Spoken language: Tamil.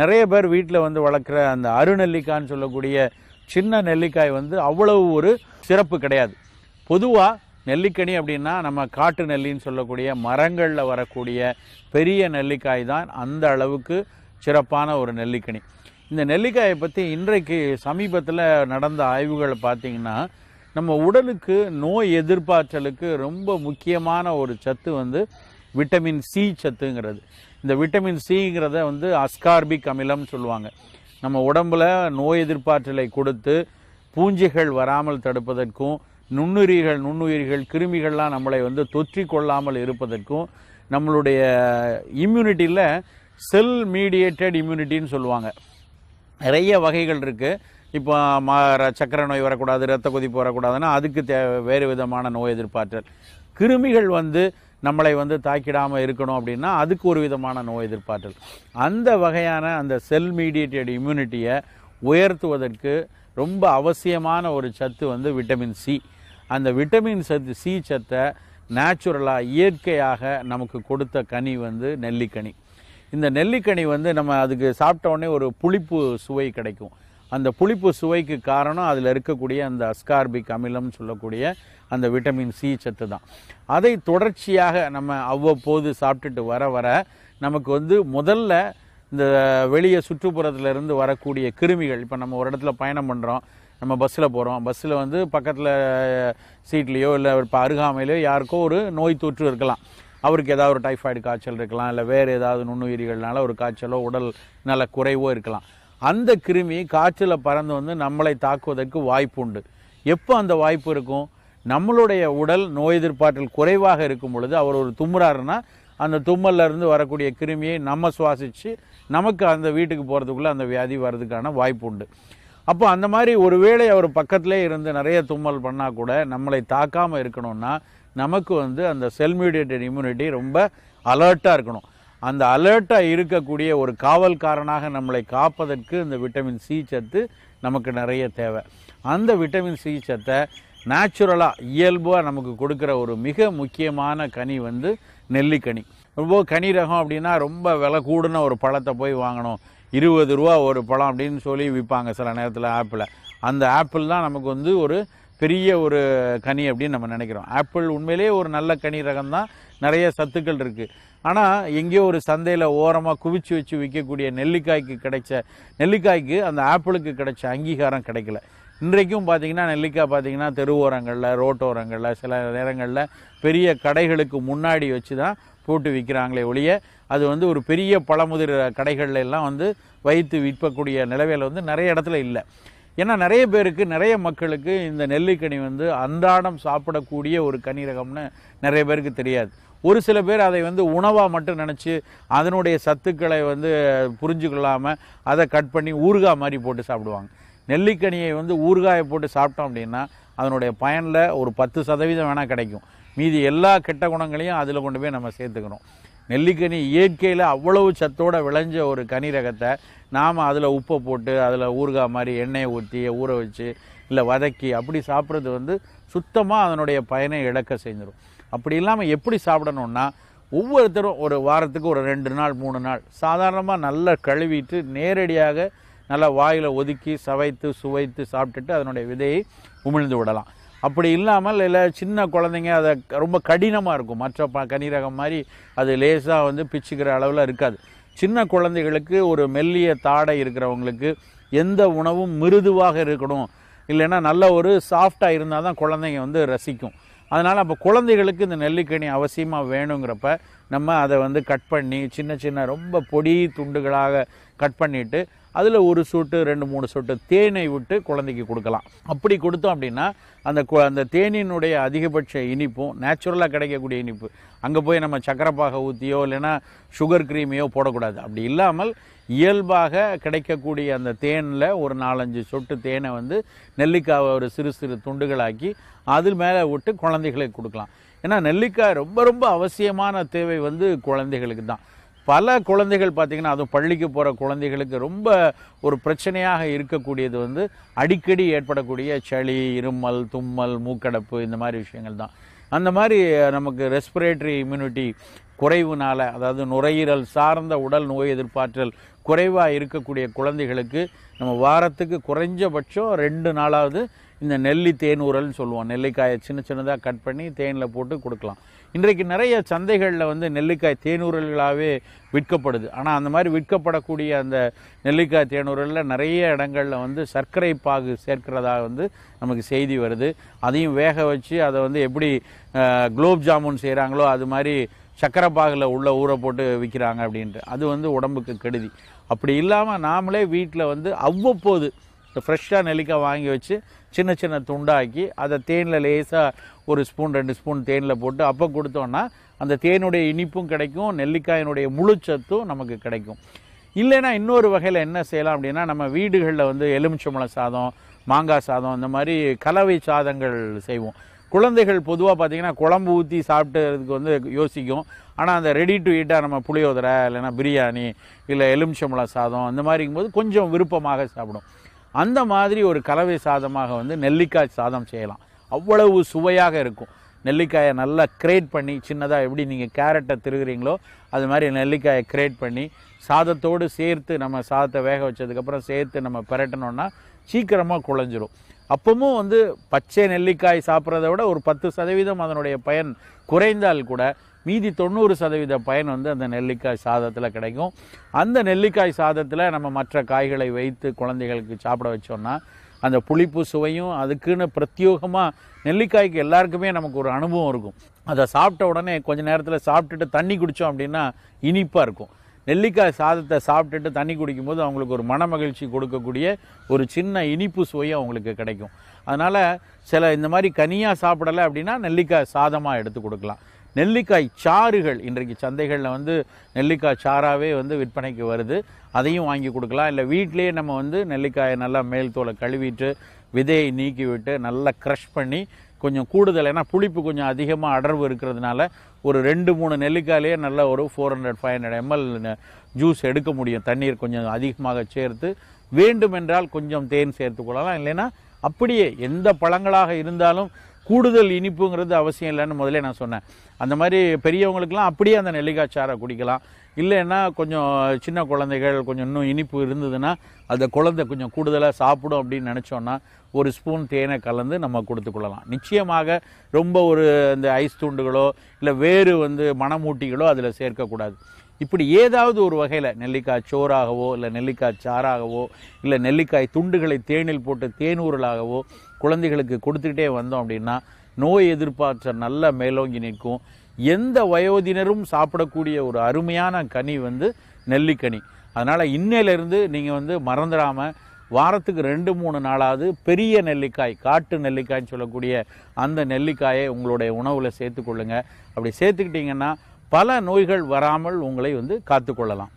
நிறைய பேர் வீட்டில் வந்து வளர்க்குற அந்த அருநெல்லிக்காய்ன்னு சொல்லக்கூடிய சின்ன நெல்லிக்காய் வந்து அவ்வளவு ஒரு சிறப்பு கிடையாது பொதுவாக நெல்லிக்கனி அப்படின்னா நம்ம காட்டு நெல்லின்னு சொல்லக்கூடிய மரங்களில் வரக்கூடிய பெரிய நெல்லிக்காய் தான் அந்த அளவுக்கு சிறப்பான ஒரு நெல்லிக்கனி இந்த நெல்லிக்காயை பற்றி இன்றைக்கு சமீபத்தில் நடந்த ஆய்வுகளை பார்த்திங்கன்னா நம்ம உடலுக்கு நோய் எதிர்ப்பாற்றலுக்கு ரொம்ப முக்கியமான ஒரு சத்து வந்து விட்டமின் சி சத்துங்கிறது இந்த விட்டமின் சிங்கிறத வந்து அஸ்கார்பிக் அமிலம்னு சொல்லுவாங்க நம்ம உடம்புல நோய் எதிர்ப்பாற்றலை கொடுத்து பூஞ்சைகள் வராமல் தடுப்பதற்கும் நுண்ணுயிரிகள் நுண்ணுயிரிகள் கிருமிகள்லாம் நம்மளை வந்து தொற்றி கொள்ளாமல் இருப்பதற்கும் நம்மளுடைய இம்யூனிட்டியில் செல் மீடியேட்டட் இம்யூனிட்டின்னு சொல்லுவாங்க நிறைய வகைகள் இருக்குது இப்போ மா சக்கரை நோய் வரக்கூடாது ரத்த கொதிப்பு வரக்கூடாதுன்னா அதுக்கு தே வேறு விதமான நோய் எதிர்ப்பாற்றல் கிருமிகள் வந்து நம்மளை வந்து தாக்கிடாமல் இருக்கணும் அப்படின்னா அதுக்கு ஒரு விதமான நோய் எதிர்ப்பாற்றல் அந்த வகையான அந்த செல் மீடியேட்டட் இம்யூனிட்டியை உயர்த்துவதற்கு ரொம்ப அவசியமான ஒரு சத்து வந்து விட்டமின் சி அந்த விட்டமின் சத்து சி சத்தை நேச்சுரலாக இயற்கையாக நமக்கு கொடுத்த கனி வந்து நெல்லிக்கனி இந்த நெல்லிக்கனி வந்து நம்ம அதுக்கு சாப்பிட்ட உடனே ஒரு புளிப்பு சுவை கிடைக்கும் அந்த புளிப்பு சுவைக்கு காரணம் அதில் இருக்கக்கூடிய அந்த அஸ்கார்பிக் அமிலம்னு சொல்லக்கூடிய அந்த விட்டமின் சி சத்து தான் அதை தொடர்ச்சியாக நம்ம அவ்வப்போது சாப்பிட்டுட்டு வர வர நமக்கு வந்து முதல்ல இந்த வெளியே சுற்றுப்புறத்தில் இருந்து வரக்கூடிய கிருமிகள் இப்போ நம்ம ஒரு இடத்துல பயணம் பண்ணுறோம் நம்ம பஸ்ஸில் போகிறோம் பஸ்ஸில் வந்து பக்கத்தில் சீட்லேயோ இல்லை இப்போ அருகாமையிலையோ யாருக்கோ ஒரு நோய் தொற்று இருக்கலாம் அவருக்கு ஏதாவது ஒரு டைஃபாய்டு காய்ச்சல் இருக்கலாம் இல்லை வேறு ஏதாவது நுண்ணுயிரிகள்னால ஒரு காய்ச்சலோ உடல் நல்ல குறைவோ இருக்கலாம் அந்த கிருமி காய்ச்சலில் பறந்து வந்து நம்மளை தாக்குவதற்கு வாய்ப்பு உண்டு எப்போ அந்த வாய்ப்பு இருக்கும் நம்மளுடைய உடல் நோய் எதிர்ப்பாற்றல் குறைவாக இருக்கும் பொழுது அவர் ஒரு தும்முறாருன்னா அந்த இருந்து வரக்கூடிய கிருமியை நம்ம சுவாசித்து நமக்கு அந்த வீட்டுக்கு போகிறதுக்குள்ளே அந்த வியாதி வர்றதுக்கான வாய்ப்பு உண்டு அப்போ அந்த மாதிரி ஒருவேளை அவர் பக்கத்திலே இருந்து நிறைய தும்மல் பண்ணால் கூட நம்மளை தாக்காமல் இருக்கணும்னா நமக்கு வந்து அந்த செல் இம்யூனிட்டி ரொம்ப அலர்ட்டாக இருக்கணும் அந்த அலர்ட்டாக இருக்கக்கூடிய ஒரு காவல்காரனாக நம்மளை காப்பதற்கு இந்த விட்டமின் சி சத்து நமக்கு நிறைய தேவை அந்த விட்டமின் சி சத்தை நேச்சுரலாக இயல்பாக நமக்கு கொடுக்குற ஒரு மிக முக்கியமான கனி வந்து நெல்லிக்கனி ரொம்ப கனி ரகம் அப்படின்னா ரொம்ப விலை கூடுன ஒரு பழத்தை போய் வாங்கணும் இருபது ரூபா ஒரு பழம் அப்படின்னு சொல்லி விற்பாங்க சில நேரத்தில் ஆப்பிளை அந்த ஆப்பிள் தான் நமக்கு வந்து ஒரு பெரிய ஒரு கனி அப்படின்னு நம்ம நினைக்கிறோம் ஆப்பிள் உண்மையிலே ஒரு நல்ல கனி ரகம் தான் நிறைய சத்துக்கள் இருக்குது ஆனால் எங்கேயோ ஒரு சந்தையில் ஓரமாக குவிச்சு வச்சு விற்கக்கூடிய நெல்லிக்காய்க்கு கிடைச்ச நெல்லிக்காய்க்கு அந்த ஆப்பிளுக்கு கிடைச்ச அங்கீகாரம் கிடைக்கல இன்றைக்கும் பார்த்திங்கன்னா நெல்லிக்காய் பார்த்திங்கன்னா தெருவோரங்களில் ரோட்டோரங்களில் சில நேரங்களில் பெரிய கடைகளுக்கு முன்னாடி வச்சு தான் போட்டு விற்கிறாங்களே ஒழிய அது வந்து ஒரு பெரிய பழமுதிர் கடைகள்ல எல்லாம் வந்து வைத்து விற்பக்கூடிய நிலவையில் வந்து நிறைய இடத்துல இல்லை ஏன்னா நிறைய பேருக்கு நிறைய மக்களுக்கு இந்த நெல்லிக்கனி வந்து அன்றாடம் சாப்பிடக்கூடிய ஒரு கனி ரகம்னு நிறைய பேருக்கு தெரியாது ஒரு சில பேர் அதை வந்து உணவாக மட்டும் நினச்சி அதனுடைய சத்துக்களை வந்து புரிஞ்சுக்கொள்ளாமல் அதை கட் பண்ணி ஊறுகாய் மாதிரி போட்டு சாப்பிடுவாங்க நெல்லிக்கனியை வந்து ஊறுகாயை போட்டு சாப்பிட்டோம் அப்படின்னா அதனுடைய பயனில் ஒரு பத்து சதவீதம் வேணால் கிடைக்கும் மீதி எல்லா கெட்ட குணங்களையும் அதில் கொண்டு போய் நம்ம சேர்த்துக்கணும் நெல்லிக்கனி இயற்கையில் அவ்வளவு சத்தோடு விளைஞ்ச ஒரு கனி ரகத்தை நாம் அதில் உப்பை போட்டு அதில் ஊறுகாய் மாதிரி எண்ணெயை ஊற்றி ஊற வச்சு இல்லை வதக்கி அப்படி சாப்பிட்றது வந்து சுத்தமாக அதனுடைய பயனை இழக்க செஞ்சிடும் அப்படி இல்லாமல் எப்படி சாப்பிடணுன்னா ஒவ்வொருத்தரும் ஒரு வாரத்துக்கு ஒரு ரெண்டு நாள் மூணு நாள் சாதாரணமாக நல்லா கழுவிட்டு நேரடியாக நல்லா வாயில் ஒதுக்கி சவைத்து சுவைத்து சாப்பிட்டுட்டு அதனுடைய விதையை உமிழ்ந்து விடலாம் அப்படி இல்லாமல் இல்லை சின்ன குழந்தைங்க அதை ரொம்ப கடினமாக இருக்கும் மற்ற ப கனிரகம் மாதிரி அது லேசாக வந்து பிச்சுக்கிற அளவில் இருக்காது சின்ன குழந்தைகளுக்கு ஒரு மெல்லிய தாடை இருக்கிறவங்களுக்கு எந்த உணவும் மிருதுவாக இருக்கணும் இல்லைன்னா நல்ல ஒரு சாஃப்டாக இருந்தால் தான் குழந்தைங்க வந்து ரசிக்கும் அதனால் அப்போ குழந்தைகளுக்கு இந்த நெல்லிக்கனி அவசியமாக வேணுங்கிறப்ப நம்ம அதை வந்து கட் பண்ணி சின்ன சின்ன ரொம்ப பொடி துண்டுகளாக கட் பண்ணிவிட்டு அதில் ஒரு சொட்டு ரெண்டு மூணு சொட்டு தேனை விட்டு குழந்தைக்கு கொடுக்கலாம் அப்படி கொடுத்தோம் அப்படின்னா அந்த அந்த தேனினுடைய அதிகபட்ச இனிப்பும் நேச்சுரலாக கிடைக்கக்கூடிய இனிப்பு அங்கே போய் நம்ம சக்கரப்பாக ஊற்றியோ இல்லைன்னா சுகர் க்ரீமையோ போடக்கூடாது அப்படி இல்லாமல் இயல்பாக கிடைக்கக்கூடிய அந்த தேனில் ஒரு நாலஞ்சு சொட்டு தேனை வந்து நெல்லிக்காவை ஒரு சிறு சிறு துண்டுகளாக்கி அது மேலே விட்டு குழந்தைகளுக்கு கொடுக்கலாம் ஏன்னா நெல்லிக்காய் ரொம்ப ரொம்ப அவசியமான தேவை வந்து குழந்தைகளுக்கு தான் பல குழந்தைகள் பார்த்திங்கன்னா அதுவும் பள்ளிக்கு போகிற குழந்தைகளுக்கு ரொம்ப ஒரு பிரச்சனையாக இருக்கக்கூடியது வந்து அடிக்கடி ஏற்படக்கூடிய சளி இருமல் தும்மல் மூக்கடப்பு இந்த மாதிரி விஷயங்கள் தான் அந்த மாதிரி நமக்கு ரெஸ்பிரேட்டரி இம்யூனிட்டி குறைவுனால அதாவது நுரையீரல் சார்ந்த உடல் நோய் எதிர்ப்பாற்றல் குறைவாக இருக்கக்கூடிய குழந்தைகளுக்கு நம்ம வாரத்துக்கு குறைஞ்சபட்சம் ரெண்டு நாளாவது இந்த நெல்லி தேன் உரல்னு சொல்லுவோம் நெல்லிக்காயை சின்ன சின்னதாக கட் பண்ணி தேனில் போட்டு கொடுக்கலாம் இன்றைக்கு நிறைய சந்தைகளில் வந்து நெல்லிக்காய் தேனூரல்களாகவே விற்கப்படுது ஆனால் அந்த மாதிரி விற்கப்படக்கூடிய அந்த நெல்லிக்காய் தேனூரலில் நிறைய இடங்களில் வந்து சர்க்கரை பாகு சேர்க்கிறதா வந்து நமக்கு செய்தி வருது அதையும் வேக வச்சு அதை வந்து எப்படி குலோப் ஜாமுன் செய்கிறாங்களோ அது மாதிரி சர்க்கரை பாகில் உள்ள ஊற போட்டு விற்கிறாங்க அப்படின்ட்டு அது வந்து உடம்புக்கு கெடுதி அப்படி இல்லாமல் நாமளே வீட்டில் வந்து அவ்வப்போது ஃப்ரெஷ்ஷாக நெல்லிக்காய் வாங்கி வச்சு சின்ன சின்ன துண்டாக்கி அதை தேனில் லேசாக ஒரு ஸ்பூன் ரெண்டு ஸ்பூன் தேனில் போட்டு அப்போ கொடுத்தோன்னா அந்த தேனுடைய இனிப்பும் கிடைக்கும் நெல்லிக்காயினுடைய முழுச்சத்தும் நமக்கு கிடைக்கும் இல்லைன்னா இன்னொரு வகையில் என்ன செய்யலாம் அப்படின்னா நம்ம வீடுகளில் வந்து எலுமிச்சம்பழ சாதம் மாங்காய் சாதம் இந்த மாதிரி கலவை சாதங்கள் செய்வோம் குழந்தைகள் பொதுவாக பார்த்திங்கன்னா குழம்பு ஊற்றி சாப்பிட்டுறதுக்கு வந்து யோசிக்கும் ஆனால் அந்த ரெடி டு ஈட்டாக நம்ம புளியோதரை இல்லைன்னா பிரியாணி இல்லை எலுமிச்சம்பழ சாதம் அந்த மாதிரிங்கும்போது கொஞ்சம் விருப்பமாக சாப்பிடும் அந்த மாதிரி ஒரு கலவை சாதமாக வந்து நெல்லிக்காய் சாதம் செய்யலாம் அவ்வளவு சுவையாக இருக்கும் நெல்லிக்காயை நல்லா கிரேட் பண்ணி சின்னதாக எப்படி நீங்கள் கேரட்டை திருகிறீங்களோ அது மாதிரி நெல்லிக்காயை கிரேட் பண்ணி சாதத்தோடு சேர்த்து நம்ம சாதத்தை வேக வச்சதுக்கப்புறம் சேர்த்து நம்ம பெரட்டினோன்னா சீக்கிரமாக குழஞ்சிரும் அப்பவும் வந்து பச்சை நெல்லிக்காய் சாப்பிட்றத விட ஒரு பத்து சதவீதம் அதனுடைய பயன் குறைந்தால் கூட மீதி தொண்ணூறு சதவீத பயன் வந்து அந்த நெல்லிக்காய் சாதத்தில் கிடைக்கும் அந்த நெல்லிக்காய் சாதத்தில் நம்ம மற்ற காய்களை வைத்து குழந்தைகளுக்கு சாப்பிட வச்சோம்னா அந்த புளிப்பு சுவையும் அதுக்குன்னு பிரத்யோகமாக நெல்லிக்காய்க்கு எல்லாருக்குமே நமக்கு ஒரு அனுபவம் இருக்கும் அதை சாப்பிட்ட உடனே கொஞ்ச நேரத்தில் சாப்பிட்டுட்டு தண்ணி குடித்தோம் அப்படின்னா இனிப்பாக இருக்கும் நெல்லிக்காய் சாதத்தை சாப்பிட்டுட்டு தண்ணி குடிக்கும்போது அவங்களுக்கு ஒரு மன மகிழ்ச்சி கொடுக்கக்கூடிய ஒரு சின்ன இனிப்பு சுவையும் அவங்களுக்கு கிடைக்கும் அதனால் சில இந்த மாதிரி கனியாக சாப்பிடலை அப்படின்னா நெல்லிக்காய் சாதமாக எடுத்து கொடுக்கலாம் நெல்லிக்காய் சாறுகள் இன்றைக்கு சந்தைகளில் வந்து நெல்லிக்காய் சாராகவே வந்து விற்பனைக்கு வருது அதையும் வாங்கி கொடுக்கலாம் இல்லை வீட்டிலேயே நம்ம வந்து நெல்லிக்காயை நல்லா மேல் தோலை கழுவிட்டு விதையை நீக்கி விட்டு நல்லா க்ரஷ் பண்ணி கொஞ்சம் கூடுதல் ஏன்னா புளிப்பு கொஞ்சம் அதிகமாக அடர்வு இருக்கிறதுனால ஒரு ரெண்டு மூணு நெல்லிக்காயிலேயே நல்ல ஒரு four hundred five hundred ML juice எடுக்க முடியும் தண்ணீர் கொஞ்சம் அதிகமாக சேர்த்து வேண்டுமென்றால் கொஞ்சம் தேன் சேர்த்து கொள்ளலாம் இல்லைன்னா அப்படியே எந்த பழங்களாக இருந்தாலும் கூடுதல் இனிப்புங்கிறது அவசியம் இல்லைன்னு முதல்ல நான் சொன்னேன் அந்த மாதிரி பெரியவங்களுக்கெல்லாம் அப்படியே அந்த நெல்லிக்காய் சாரை குடிக்கலாம் இல்லைன்னா கொஞ்சம் சின்ன குழந்தைகள் கொஞ்சம் இன்னும் இனிப்பு இருந்ததுன்னா அந்த குழந்தை கொஞ்சம் கூடுதலாக சாப்பிடும் அப்படின்னு நினச்சோன்னா ஒரு ஸ்பூன் தேனை கலந்து நம்ம கொடுத்துக்கொள்ளலாம் நிச்சயமாக ரொம்ப ஒரு இந்த ஐஸ் துண்டுகளோ இல்லை வேறு வந்து மணமூட்டிகளோ அதில் சேர்க்கக்கூடாது இப்படி ஏதாவது ஒரு வகையில் நெல்லிக்காய் சோறாகவோ இல்லை நெல்லிக்காய் சாறாகவோ இல்லை நெல்லிக்காய் துண்டுகளை தேனில் போட்டு தேனூரலாகவோ குழந்தைகளுக்கு கொடுத்துக்கிட்டே வந்தோம் அப்படின்னா நோய் எதிர்பார்த்த நல்ல மேலோங்கி நிற்கும் எந்த வயோதினரும் சாப்பிடக்கூடிய ஒரு அருமையான கனி வந்து நெல்லிக்கனி அதனால் இன்னையிலேருந்து நீங்கள் வந்து மறந்துடாமல் வாரத்துக்கு ரெண்டு மூணு நாளாவது பெரிய நெல்லிக்காய் காட்டு நெல்லிக்காய்ன்னு சொல்லக்கூடிய அந்த நெல்லிக்காயை உங்களுடைய உணவில் சேர்த்துக்கொள்ளுங்க அப்படி சேர்த்துக்கிட்டிங்கன்னா பல நோய்கள் வராமல் உங்களை வந்து காத்துக்கொள்ளலாம்